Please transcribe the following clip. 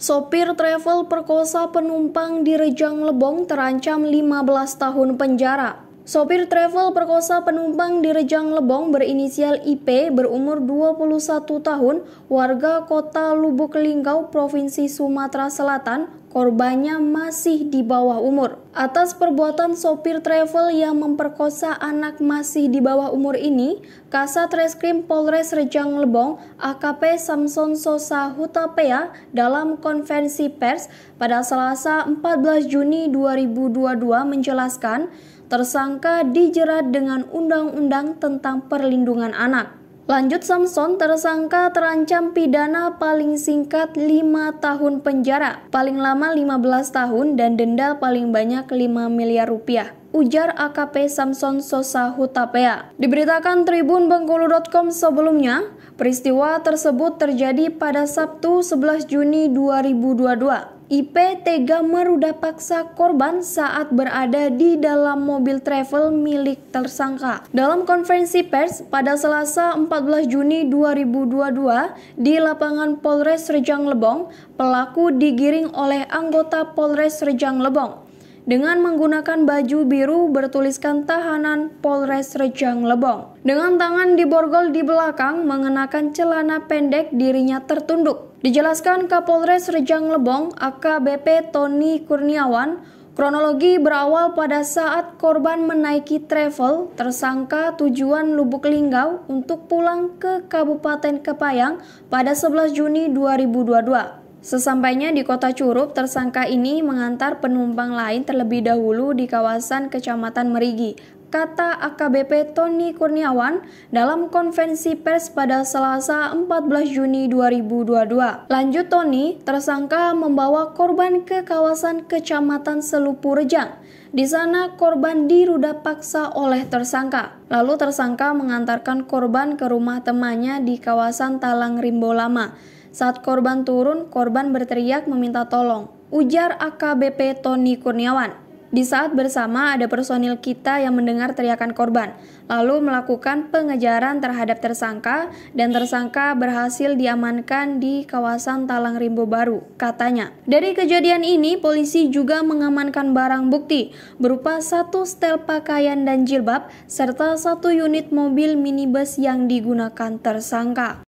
Sopir travel perkosa penumpang di Rejang Lebong terancam 15 tahun penjara. Sopir travel perkosa penumpang di Rejang Lebong berinisial IP berumur 21 tahun, warga kota Lubuk Linggau, Provinsi Sumatera Selatan, korbannya masih di bawah umur. Atas perbuatan sopir travel yang memperkosa anak masih di bawah umur ini, Kasat Reskrim Polres Rejang Lebong AKP Samson Sosa Hutapea dalam konvensi pers pada Selasa 14 Juni 2022 menjelaskan Tersangka dijerat dengan Undang-Undang tentang Perlindungan Anak. Lanjut Samson, tersangka terancam pidana paling singkat 5 tahun penjara, paling lama 15 tahun dan denda paling banyak 5 miliar rupiah. Ujar AKP Samson Sosa Hutapea. Diberitakan Tribun Bengkulu.com sebelumnya, peristiwa tersebut terjadi pada Sabtu 11 Juni 2022. IP tega meruda paksa korban saat berada di dalam mobil travel milik tersangka. Dalam konferensi pers pada Selasa 14 Juni 2022 di lapangan Polres Rejang Lebong, pelaku digiring oleh anggota Polres Rejang Lebong dengan menggunakan baju biru bertuliskan tahanan Polres Rejang Lebong. Dengan tangan diborgol di belakang mengenakan celana pendek dirinya tertunduk. Dijelaskan Kapolres Rejang Lebong AKBP Tony Kurniawan, kronologi berawal pada saat korban menaiki travel tersangka tujuan Lubuk Linggau untuk pulang ke Kabupaten Kepayang pada 11 Juni 2022. Sesampainya di kota Curup, tersangka ini mengantar penumpang lain terlebih dahulu di kawasan Kecamatan Merigi, kata AKBP Tony Kurniawan dalam konvensi pers pada Selasa 14 Juni 2022. Lanjut Tony, tersangka membawa korban ke kawasan Kecamatan Selupurjang. Di sana korban diruda paksa oleh tersangka. Lalu tersangka mengantarkan korban ke rumah temannya di kawasan Talang Rimbo Lama. Saat korban turun, korban berteriak meminta tolong. Ujar AKBP Tony Kurniawan. Di saat bersama ada personil kita yang mendengar teriakan korban, lalu melakukan pengejaran terhadap tersangka dan tersangka berhasil diamankan di kawasan Talang Rimbo Baru, katanya. Dari kejadian ini, polisi juga mengamankan barang bukti berupa satu setel pakaian dan jilbab serta satu unit mobil minibus yang digunakan tersangka.